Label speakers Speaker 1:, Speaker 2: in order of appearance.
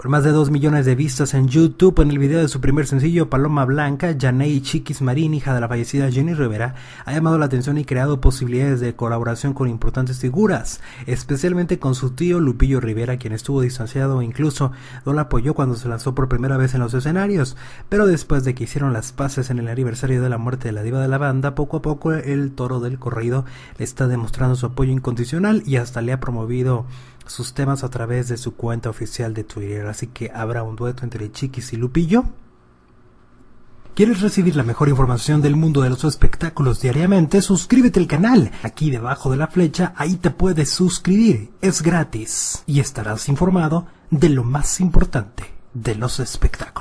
Speaker 1: Con más de 2 millones de vistas en YouTube en el video de su primer sencillo Paloma Blanca, Janey Chiquis Marín, hija de la fallecida Jenny Rivera, ha llamado la atención y creado posibilidades de colaboración con importantes figuras, especialmente con su tío Lupillo Rivera, quien estuvo distanciado e incluso no la apoyó cuando se lanzó por primera vez en los escenarios, pero después de que hicieron las paces en el aniversario de la muerte de la diva de la banda, poco a poco el toro del corrido le está demostrando su apoyo incondicional y hasta le ha promovido sus temas a través de su cuenta oficial de Twitter así que habrá un dueto entre Chiquis y Lupillo. ¿Quieres recibir la mejor información del mundo de los espectáculos diariamente? Suscríbete al canal. Aquí debajo de la flecha, ahí te puedes suscribir. Es gratis. Y estarás informado de lo más importante de los espectáculos.